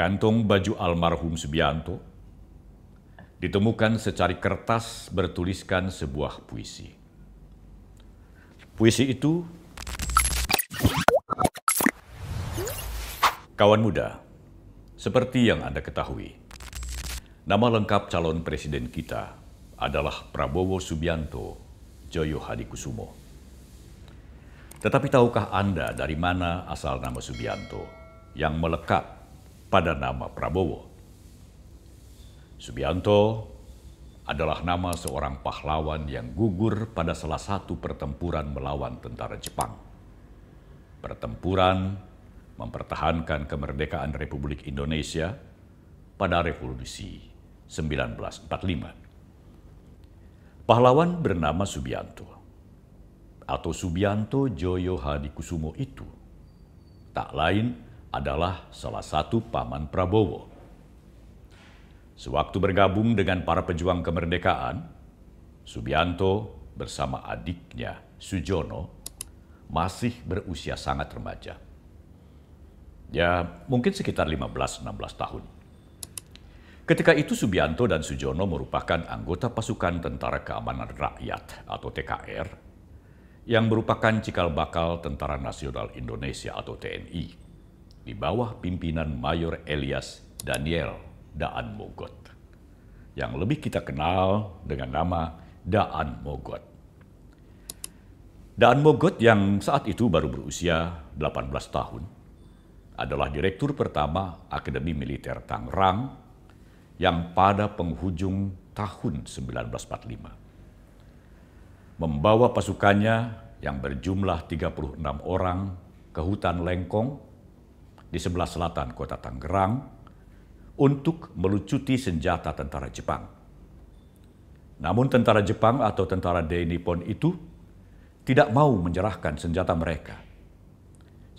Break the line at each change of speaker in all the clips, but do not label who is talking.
Kantong baju almarhum Subianto ditemukan secari kertas bertuliskan sebuah puisi. Puisi itu Kawan muda, seperti yang Anda ketahui, nama lengkap calon presiden kita adalah Prabowo Subianto Joyo Hadikusumo. Tetapi tahukah Anda dari mana asal nama Subianto yang melekat pada nama Prabowo. Subianto adalah nama seorang pahlawan yang gugur pada salah satu pertempuran melawan tentara Jepang. Pertempuran mempertahankan kemerdekaan Republik Indonesia pada Revolusi 1945. Pahlawan bernama Subianto atau Subianto Joyo Hadikusumo itu tak lain adalah salah satu paman Prabowo. Sewaktu bergabung dengan para pejuang kemerdekaan, Subianto bersama adiknya Sujono masih berusia sangat remaja. Ya, mungkin sekitar 15-16 tahun. Ketika itu Subianto dan Sujono merupakan anggota pasukan Tentara Keamanan Rakyat atau TKR yang merupakan cikal bakal Tentara Nasional Indonesia atau TNI di bawah pimpinan Mayor Elias Daniel Daan Mogot yang lebih kita kenal dengan nama Daan Mogot. Daan Mogot yang saat itu baru berusia 18 tahun adalah direktur pertama Akademi Militer Tangerang yang pada penghujung tahun 1945 membawa pasukannya yang berjumlah 36 orang ke hutan Lengkong di sebelah selatan kota Tangerang untuk melucuti senjata tentara Jepang. Namun tentara Jepang atau tentara Dai Nippon itu tidak mau menyerahkan senjata mereka.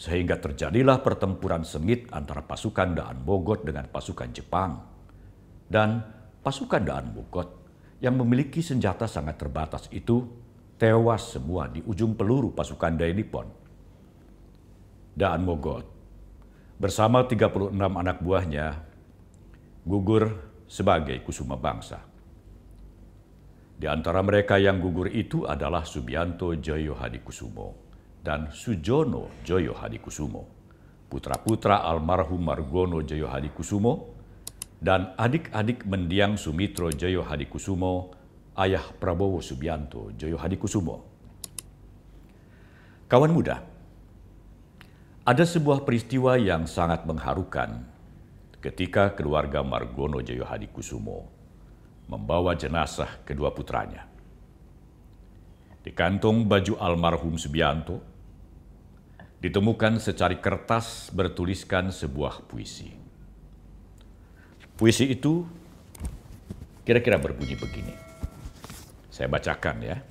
Sehingga terjadilah pertempuran sengit antara pasukan Daan Bogot dengan pasukan Jepang. Dan pasukan Daan Bogot yang memiliki senjata sangat terbatas itu tewas semua di ujung peluru pasukan Dai Nippon. Daan Mogot bersama 36 anak buahnya gugur sebagai kusuma bangsa. Di antara mereka yang gugur itu adalah Subianto Joyo Hadi Kusumo dan Sujono Joyo Hadi Kusumo, putra-putra almarhum Margono Joyo Hadi Kusumo, dan adik-adik mendiang Sumitro Joyo Hadi Kusumo, ayah Prabowo Subianto Joyo Hadi Kusumo. Kawan muda, ada sebuah peristiwa yang sangat mengharukan ketika keluarga Margono Jayohadi Kusumo membawa jenazah kedua putranya. Di kantong baju almarhum Subianto, ditemukan secari kertas bertuliskan sebuah puisi. Puisi itu kira-kira berbunyi begini. Saya bacakan ya.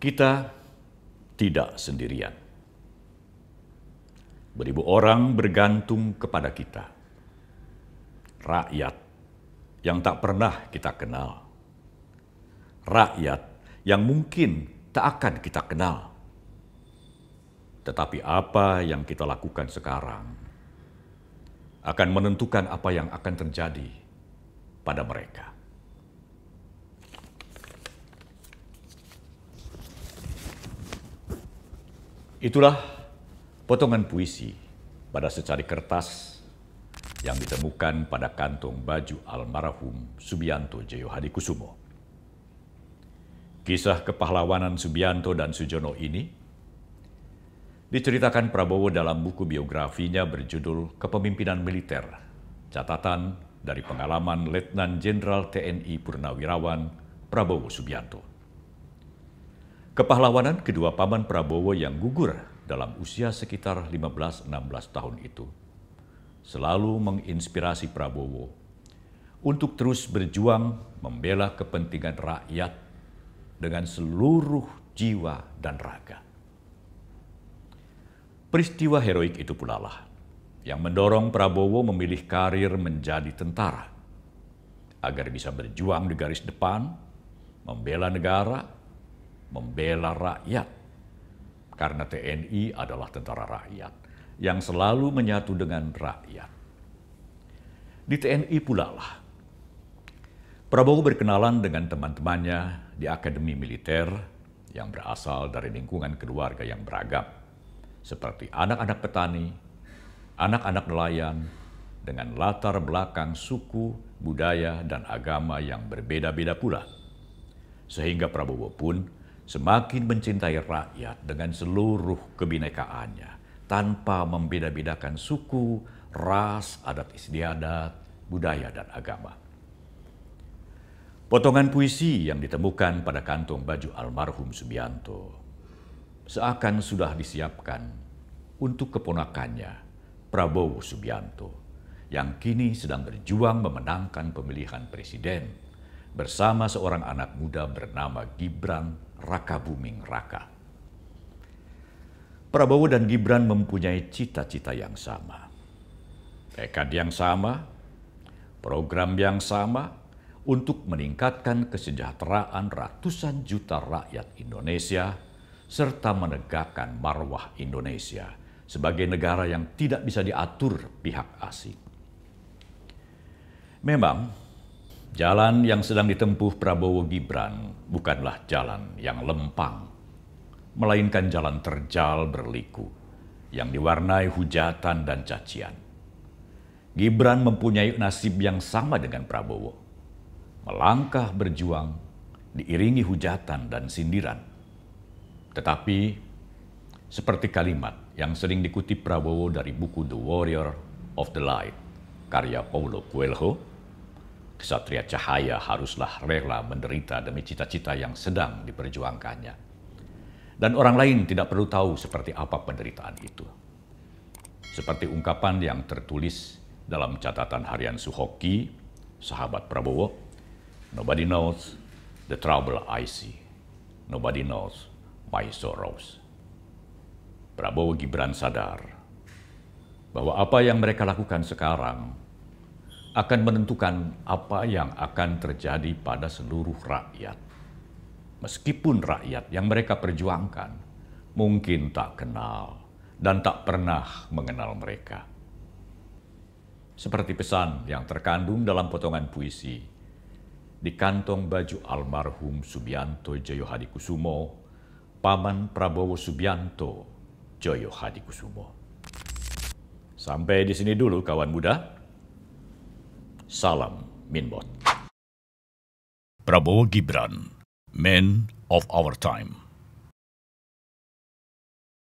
Kita tidak sendirian. Beribu orang bergantung kepada kita, rakyat yang tak pernah kita kenal, rakyat yang mungkin tak akan kita kenal. Tetapi apa yang kita lakukan sekarang akan menentukan apa yang akan terjadi pada mereka. Itulah potongan puisi pada secari kertas yang ditemukan pada kantong baju almarhum Subianto Jayohadi Hadikusumo. Kusumo. Kisah kepahlawanan Subianto dan Sujono ini diceritakan Prabowo dalam buku biografinya berjudul Kepemimpinan Militer, catatan dari pengalaman Letnan Jenderal TNI Purnawirawan Prabowo Subianto. Kepahlawanan kedua paman Prabowo yang gugur dalam usia sekitar 15-16 tahun itu selalu menginspirasi Prabowo untuk terus berjuang membela kepentingan rakyat dengan seluruh jiwa dan raga. Peristiwa heroik itu pula lah yang mendorong Prabowo memilih karir menjadi tentara agar bisa berjuang di garis depan, membela negara, membela rakyat. Karena TNI adalah tentara rakyat yang selalu menyatu dengan rakyat. Di TNI pula lah. Prabowo berkenalan dengan teman-temannya di Akademi Militer yang berasal dari lingkungan keluarga yang beragam, seperti anak-anak petani, anak-anak nelayan, dengan latar belakang suku, budaya, dan agama yang berbeda-beda pula. Sehingga Prabowo pun semakin mencintai rakyat dengan seluruh kebinekaannya tanpa membeda-bedakan suku, ras, adat istiadat, budaya, dan agama. Potongan puisi yang ditemukan pada kantong baju almarhum Subianto seakan sudah disiapkan untuk keponakannya, Prabowo Subianto, yang kini sedang berjuang memenangkan pemilihan presiden bersama seorang anak muda bernama Gibran Raka Buming Raka. Prabowo dan Gibran mempunyai cita-cita yang sama. Tekad yang sama, program yang sama untuk meningkatkan kesejahteraan ratusan juta rakyat Indonesia serta menegakkan marwah Indonesia sebagai negara yang tidak bisa diatur pihak asing. Memang Jalan yang sedang ditempuh Prabowo Gibran bukanlah jalan yang lempang, melainkan jalan terjal berliku yang diwarnai hujatan dan cacian. Gibran mempunyai nasib yang sama dengan Prabowo. Melangkah berjuang diiringi hujatan dan sindiran. Tetapi seperti kalimat yang sering dikutip Prabowo dari buku The Warrior of the Light karya Paulo Coelho, Kesatria Cahaya haruslah rela menderita demi cita-cita yang sedang diperjuangkannya. Dan orang lain tidak perlu tahu seperti apa penderitaan itu. Seperti ungkapan yang tertulis dalam catatan harian Suhoki, sahabat Prabowo, Nobody knows the trouble I see. Nobody knows my sorrows. Prabowo Gibran sadar bahwa apa yang mereka lakukan sekarang akan menentukan apa yang akan terjadi pada seluruh rakyat. Meskipun rakyat yang mereka perjuangkan mungkin tak kenal dan tak pernah mengenal mereka. Seperti pesan yang terkandung dalam potongan puisi di kantong baju almarhum Subianto Joyo Hadikusumo, paman Prabowo Subianto Joyo Hadikusumo. Sampai di sini dulu kawan muda. Salam Minbot. Prabowo Gibran, Man of Our Time.